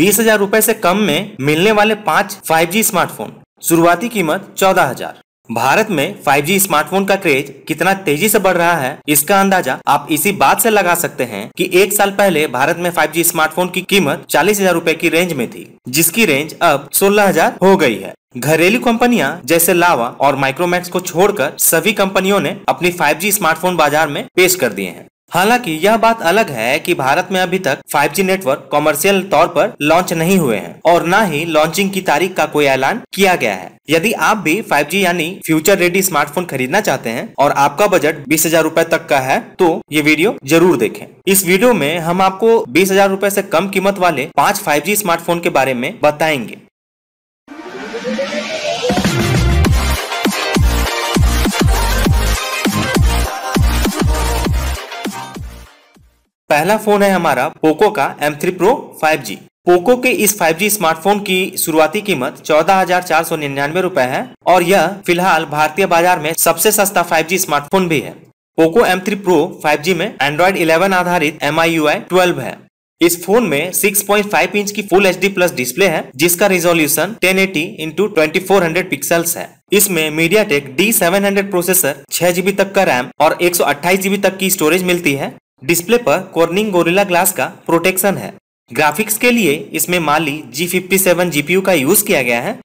बीस हजार रूपए ऐसी कम में मिलने वाले फाइव जी स्मार्टफोन शुरुआती कीमत चौदह हजार भारत में 5G स्मार्टफोन का क्रेज कितना तेजी से बढ़ रहा है इसका अंदाजा आप इसी बात से लगा सकते हैं कि एक साल पहले भारत में 5G स्मार्टफोन की कीमत चालीस हजार रूपए की रेंज में थी जिसकी रेंज अब सोलह हजार हो गई है घरेलू कंपनियां जैसे लावा और माइक्रोमैक्स को छोड़कर सभी कंपनियों ने अपनी 5G स्मार्टफोन बाजार में पेश कर दिए हैं हालांकि यह बात अलग है कि भारत में अभी तक 5G नेटवर्क कॉमर्शियल तौर पर लॉन्च नहीं हुए हैं और न ही लॉन्चिंग की तारीख का कोई ऐलान किया गया है यदि आप भी 5G यानी फ्यूचर रेडी स्मार्टफोन खरीदना चाहते हैं और आपका बजट बीस हजार रूपए तक का है तो ये वीडियो जरूर देखें इस वीडियो में हम आपको बीस हजार रूपए ऐसी कम कीमत वाले पाँच फाइव स्मार्टफोन के बारे में बताएंगे पहला फोन है हमारा पोको का M3 Pro 5G पोको के इस 5G स्मार्टफोन की शुरुआती कीमत चौदह हजार चार सौ निन्यानवे रूपए है और यह फिलहाल भारतीय बाजार में सबसे सस्ता 5G स्मार्टफोन भी है पोको M3 Pro 5G में एंड्रॉइड 11 आधारित एम आई 12 है इस फोन में 6.5 इंच की फुल एच प्लस डिस्प्ले है जिसका resolution 1080 eighty into twenty pixels है इसमें मीडिया टेक डी प्रोसेसर छह जीबी तक का रैम और एक जीबी तक की स्टोरेज मिलती है डिस्प्ले पर कॉर्निंग गोरिल्ला ग्लास का प्रोटेक्शन है ग्राफिक्स के लिए इसमें Mali G fifty seven GPU का यूज किया गया है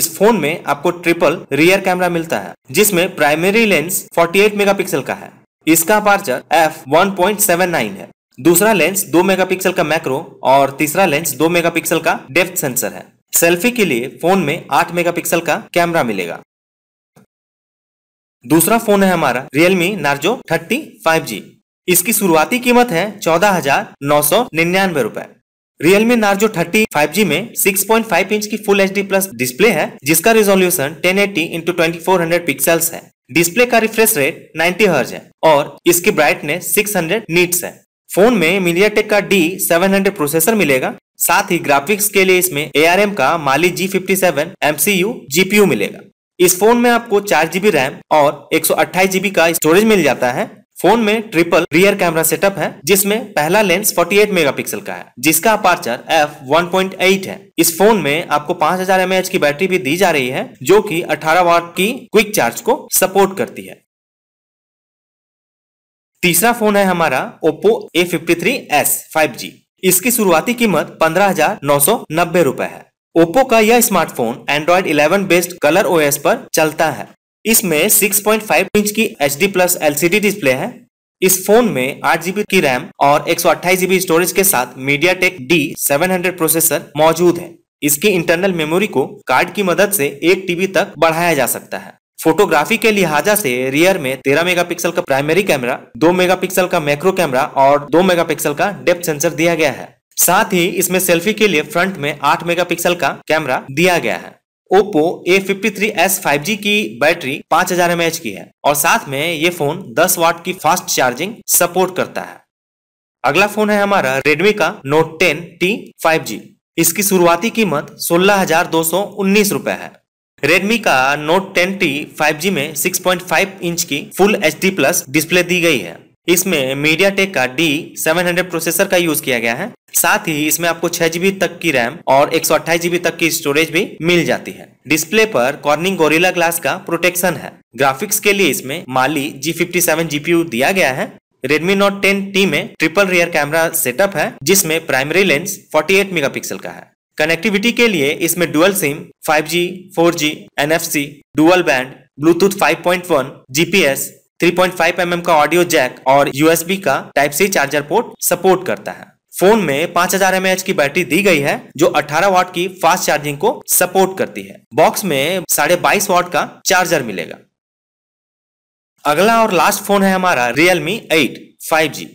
इस फोन में आपको ट्रिपल रियर कैमरा मिलता है जिसमें प्राइमरी लेंस 48 मेगापिक्सल का है इसका अपार्चर एफ 1.79 है दूसरा लेंस 2 मेगापिक्सल का मैक्रो और तीसरा लेंस 2 मेगापिक्सल का डेप्थ सेंसर है सेल्फी के लिए फोन में 8 मेगापिक्सल का कैमरा मिलेगा दूसरा फोन है हमारा रियलमी नार्जो थर्टी फाइव इसकी शुरुआती कीमत है चौदह हजार नौ सौ निन्यानवे रूपए Realme Narzo thirty five G में सिक्स पॉइंट फाइव इंच की full H D plus display है जिसका resolution ten eighty into twenty four hundred pixels है डिस्प्ले का रिफ्रेश रेट नाइन्टी हर्ज है और इसकी ब्राइटनेस सिक्स हंड्रेड नीट्स है फोन में टेक का डी सेवन हंड्रेड प्रोसेसर मिलेगा साथ ही ग्राफिक्स के लिए इसमें ए आर एम का Mali G fifty seven MCU GPU मिलेगा इस फोन में आपको चार जीबी रैम और एक सौ अट्ठाईस जीबी का स्टोरेज मिल जाता है फोन में ट्रिपल रियर कैमरा सेटअप है जिसमें पहला लेंस 48 मेगापिक्सल का है जिसका अपार्चर एफ 1.8 है इस फोन में आपको 5000 हजार की बैटरी भी दी जा रही है जो कि 18 वाट की क्विक चार्ज को सपोर्ट करती है तीसरा फोन है हमारा Oppo A fifty three S five G इसकी शुरुआती कीमत पंद्रह हजार नौ सौ नब्बे रूपए है ओप्पो का यह smartphone Android eleven based Color OS पर चलता है इसमें 6.5 इंच की H D plus LCD display है इस फोन में आठ जीबी की रैम और एक जीबी स्टोरेज के साथ MediaTek D seven processor मौजूद है इसकी इंटरनल मेमोरी को कार्ड की मदद से एक टीबी तक बढ़ाया जा सकता है फोटोग्राफी के लिहाजा से रियर में 13 मेगापिक्सल का प्राइमरी कैमरा 2 मेगापिक्सल का मैक्रो कैमरा और 2 मेगापिक्सल का डेप्थ सेंसर दिया गया है साथ ही इसमें सेल्फी के लिए फ्रंट में 8 मेगापिक्सल का कैमरा दिया गया है Oppo A fifty three S five G की बैटरी पांच हजार एम की है और साथ में ये फोन दस वाट की फास्ट चार्जिंग सपोर्ट करता है अगला फोन है हमारा रेडमी का Note ten T five G इसकी शुरुआती कीमत सोलह हजार दो सौ उन्नीस रुपए है रेडमी का Note ten T five G में सिक्स पॉइंट फाइव इंच की full H D plus display दी गई है इसमें मीडिया टेक का डी सेवन प्रोसेसर का यूज किया गया है साथ ही इसमें आपको छह जीबी तक की रैम और एक सौ जीबी तक की स्टोरेज भी मिल जाती है डिस्प्ले पर कॉर्निंग गोरिल्ला ग्लास का प्रोटेक्शन है ग्राफिक्स के लिए इसमें माली जी फिफ्टी सेवन दिया गया है Redmi Note 10T में ट्रिपल रियर कैमरा सेटअप है जिसमें प्राइमरी लेंस 48 मेगापिक्सल का है कनेक्टिविटी के लिए इसमें dual SIM 5G, 4G, NFC, dual band Bluetooth 5.1, GPS 3.5 mm का ऑडियो जैक और USB का type C charger port support करता है फोन में 5000 हजार की बैटरी दी गई है जो 18 वाट की फास्ट चार्जिंग को सपोर्ट करती है बॉक्स में साढ़े बाईस वाट का चार्जर मिलेगा अगला और लास्ट फोन है हमारा Realme 8 5G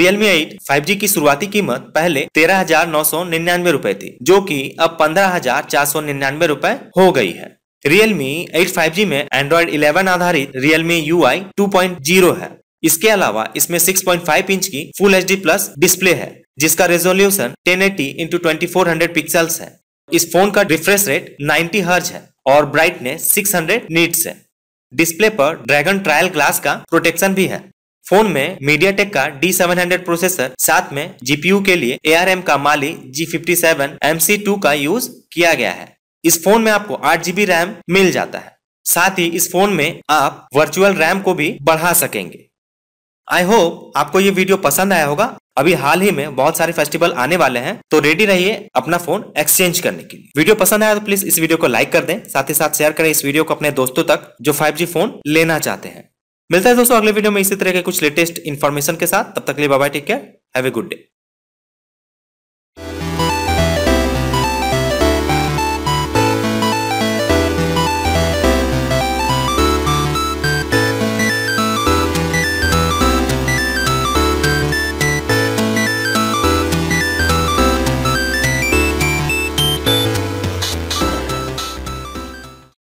Realme 8 5G की शुरुआती कीमत पहले तेरह हजार नौ सौ निन्यानवे रूपए थी जो कि अब पंद्रह हजार चार सौ निन्यानवे रूपए हो गई है Realme 8 5G में Android 11 आधारित Realme UI 2.0 है इसके अलावा इसमें 6.5 इंच की फुल एच प्लस डिस्प्ले है जिसका resolution 1080 eighty into twenty pixels है इस फोन का रिफ्रेश रेट 90 हर्ज है और ब्राइटनेस 600 हंड्रेड है डिस्प्ले पर ड्रैगन ट्रायल ग्लास का प्रोटेक्शन भी है फोन में मीडिया टेक का डी सेवन हंड्रेड प्रोसेसर साथ में जीपीयू के लिए एम का Mali G fifty seven M C two का यूज किया गया है इस फोन में आपको आठ जीबी रैम मिल जाता है साथ ही इस फोन में आप वर्चुअल रैम को भी बढ़ा सकेंगे आई होप आपको ये वीडियो पसंद आया होगा अभी हाल ही में बहुत सारे फेस्टिवल आने वाले हैं तो रेडी रहिए अपना फोन एक्सचेंज करने के लिए वीडियो पसंद आया तो प्लीज इस वीडियो को लाइक कर दें साथ ही साथ शेयर करें इस वीडियो को अपने दोस्तों तक जो 5G फोन लेना चाहते हैं मिलता है दोस्तों अगले वीडियो में इसी तरह के कुछ लेटेस्ट इन्फॉर्मेशन के साथ तब तक लिए बाबा take care have a good day